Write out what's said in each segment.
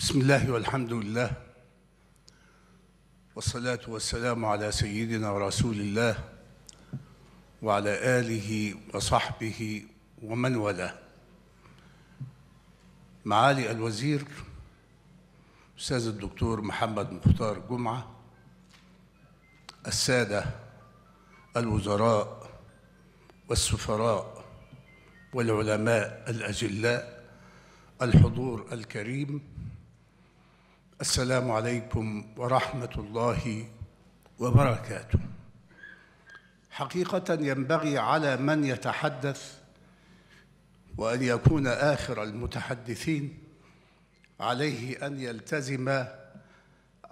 بسم الله والحمد لله والصلاة والسلام على سيدنا رسول الله وعلى آله وصحبه ومن والاه معالي الوزير أستاذ الدكتور محمد مختار جمعة السادة الوزراء والسفراء والعلماء الأجلاء الحضور الكريم السلام عليكم ورحمة الله وبركاته حقيقة ينبغي على من يتحدث وأن يكون آخر المتحدثين عليه أن يلتزم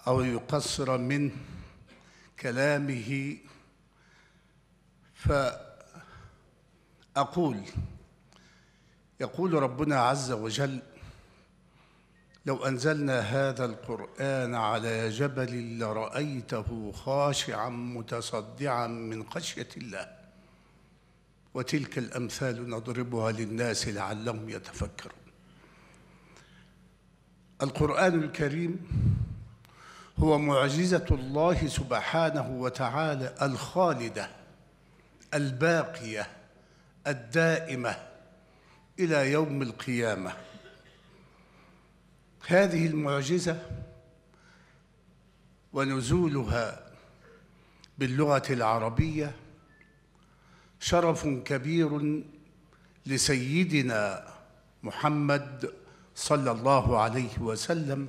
أو يقصر من كلامه فأقول يقول ربنا عز وجل لو أنزلنا هذا القرآن على جبل لرأيته خاشعا متصدعا من خشية الله وتلك الأمثال نضربها للناس لعلهم يتفكرون القرآن الكريم هو معجزة الله سبحانه وتعالى الخالدة الباقية الدائمة إلى يوم القيامة هذه المعجزة ونزولها باللغة العربية شرف كبير لسيدنا محمد صلى الله عليه وسلم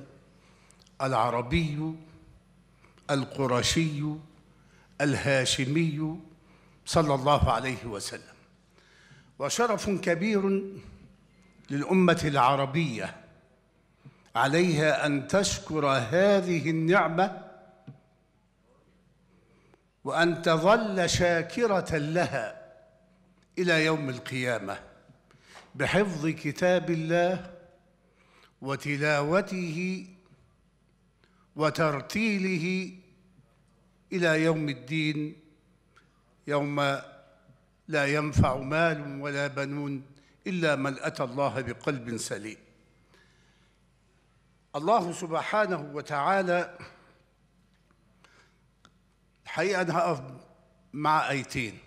العربي القرشي الهاشمي صلى الله عليه وسلم وشرف كبير للأمة العربية عليها ان تشكر هذه النعمه وان تظل شاكره لها الى يوم القيامه بحفظ كتاب الله وتلاوته وترتيله الى يوم الدين يوم لا ينفع مال ولا بنون الا من اتى الله بقلب سليم الله سبحانه وتعالى الحقيقة أنا هقف مع آيتين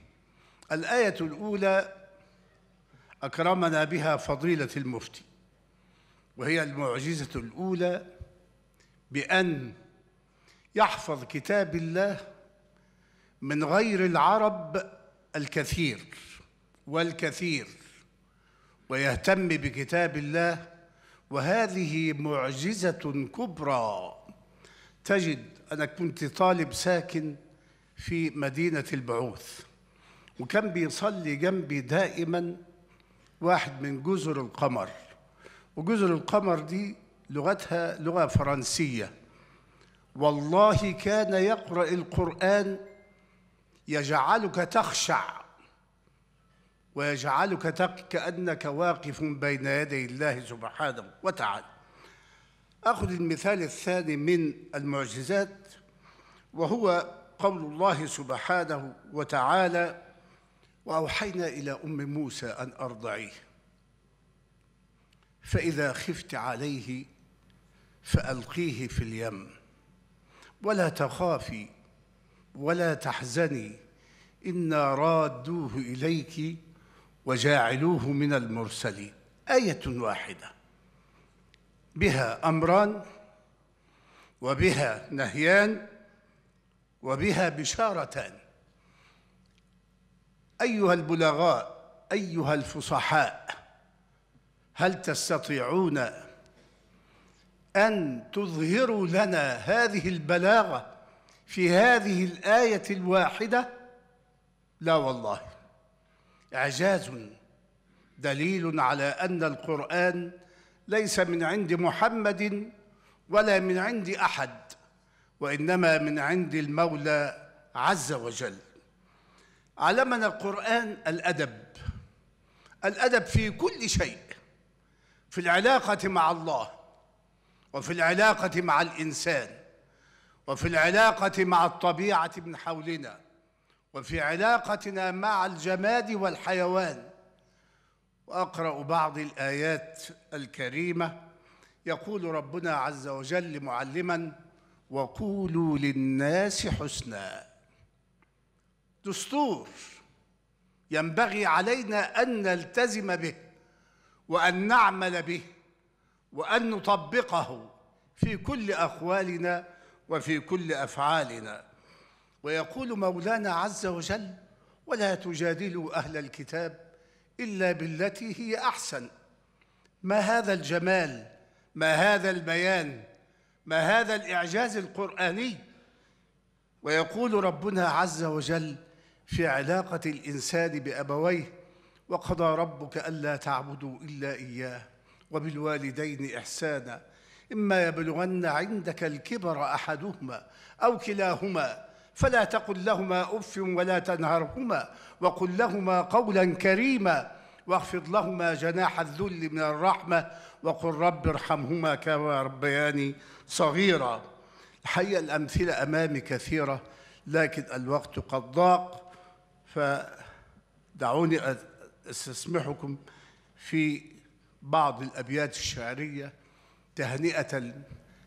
الآية الأولى أكرمنا بها فضيلة المفتي وهي المعجزة الأولى بأن يحفظ كتاب الله من غير العرب الكثير والكثير ويهتم بكتاب الله وهذه معجزة كبرى تجد أنا كنت طالب ساكن في مدينة البعوث وكان بيصلي جنبي دائما واحد من جزر القمر وجزر القمر دي لغتها لغة فرنسية والله كان يقرأ القرآن يجعلك تخشع ويجعلك كأنك واقف بين يدي الله سبحانه وتعالى أخذ المثال الثاني من المعجزات وهو قول الله سبحانه وتعالى وأوحينا إلى أم موسى أن أرضعيه فإذا خفت عليه فألقيه في اليم ولا تخافي ولا تحزني إنا رادوه إليك وجاعلوه من المرسلين آية واحدة بها أمران وبها نهيان وبها بشارتان أيها البلغاء أيها الفصحاء هل تستطيعون أن تظهروا لنا هذه البلاغة في هذه الآية الواحدة؟ لا والله إعجاز دليل على أن القرآن ليس من عند محمد ولا من عند أحد وإنما من عند المولى عز وجل علمنا القرآن الأدب الأدب في كل شيء في العلاقة مع الله وفي العلاقة مع الإنسان وفي العلاقة مع الطبيعة من حولنا وفي علاقتنا مع الجماد والحيوان واقرا بعض الايات الكريمه يقول ربنا عز وجل معلما وقولوا للناس حسنا دستور ينبغي علينا ان نلتزم به وان نعمل به وان نطبقه في كل اقوالنا وفي كل افعالنا ويقول مولانا عز وجل ولا تجادلوا أهل الكتاب إلا بالتي هي أحسن ما هذا الجمال ما هذا البيان ما هذا الإعجاز القرآني ويقول ربنا عز وجل في علاقة الإنسان بأبويه وقضى ربك ألا تعبدوا إلا إياه وبالوالدين إحسانا إما يبلغن عندك الكبر أحدهما أو كلاهما فلا تقل لهما اف ولا تنهرهما وقل لهما قولا كريما واخفض لهما جناح الذل من الرحمه وقل رب ارحمهما كما ربياني صغيرا الحقيقه الامثله امامي كثيره لكن الوقت قد ضاق فدعوني استسمحكم في بعض الابيات الشعريه تهنئه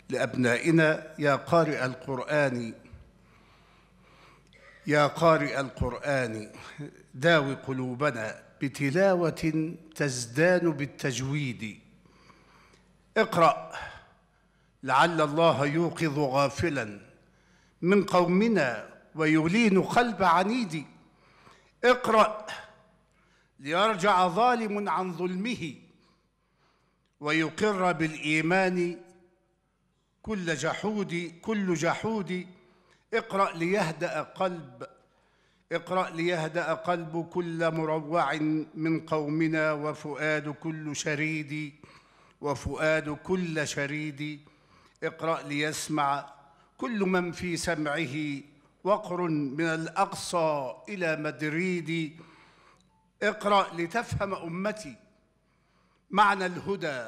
لابنائنا يا قارئ القران يا قارئ القرآن داوي قلوبنا بتلاوة تزدان بالتجويد اقرأ لعل الله يوقظ غافلا من قومنا ويلين قلب عنيد اقرأ ليرجع ظالم عن ظلمه ويقر بالإيمان كل جحود كل جحود اقرأ ليهدأ قلب اقرأ ليهدأ قلب كل مروع من قومنا وفؤاد كل شريد وفؤاد كل شريد اقرأ ليسمع كل من في سمعه وقر من الأقصى إلى مدريد اقرأ لتفهم أمتي معنى الهدى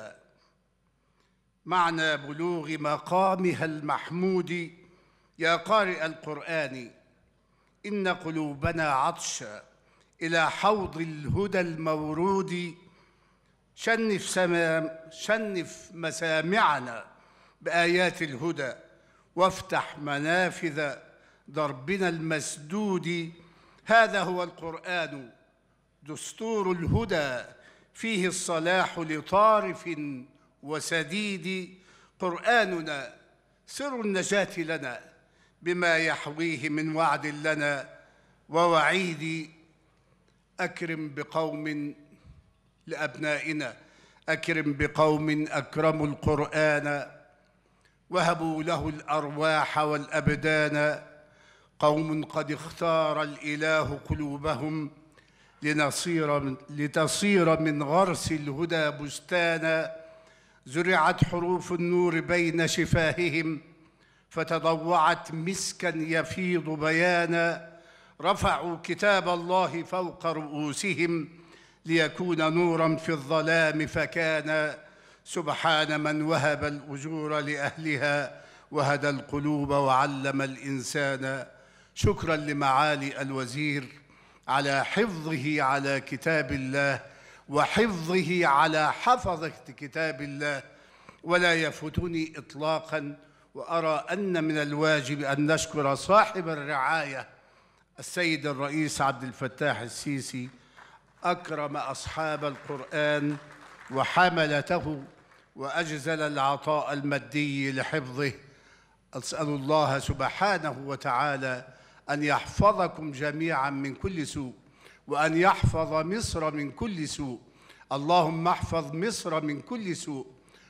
معنى بلوغ مقامها المحمود يا قارئ القرآن إن قلوبنا عطش إلى حوض الهدى المورود شنف, سمام شنف مسامعنا بآيات الهدى وافتح منافذ دربنا المسدود هذا هو القرآن دستور الهدى فيه الصلاح لطارف وسديد قرآننا سر النجاة لنا بما يحويه من وعد لنا ووعيد اكرم بقوم لابنائنا اكرم بقوم اكرموا القران وهبوا له الارواح والابدان قوم قد اختار الاله قلوبهم لنصير من لتصير من غرس الهدى بستانا زرعت حروف النور بين شفاههم فتضوعت مسكا يفيض بيانا رفعوا كتاب الله فوق رؤوسهم ليكون نورا في الظلام فكان سبحان من وهب الاجور لاهلها وهدى القلوب وعلم الانسان شكرا لمعالي الوزير على حفظه على كتاب الله وحفظه على حفظه كتاب الله ولا يفوتني اطلاقا وأرى أن من الواجب أن نشكر صاحب الرعاية السيد الرئيس عبد الفتاح السيسي أكرم أصحاب القرآن وحملته وأجزل العطاء المادي لحفظه أسأل الله سبحانه وتعالى أن يحفظكم جميعا من كل سوء وأن يحفظ مصر من كل سوء اللهم احفظ مصر من كل سوء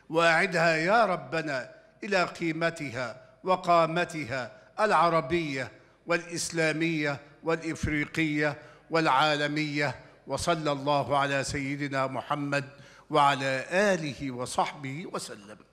وأعدها يا ربنا إلى قيمتها وقامتها العربية والإسلامية والإفريقية والعالمية وصلى الله على سيدنا محمد وعلى آله وصحبه وسلم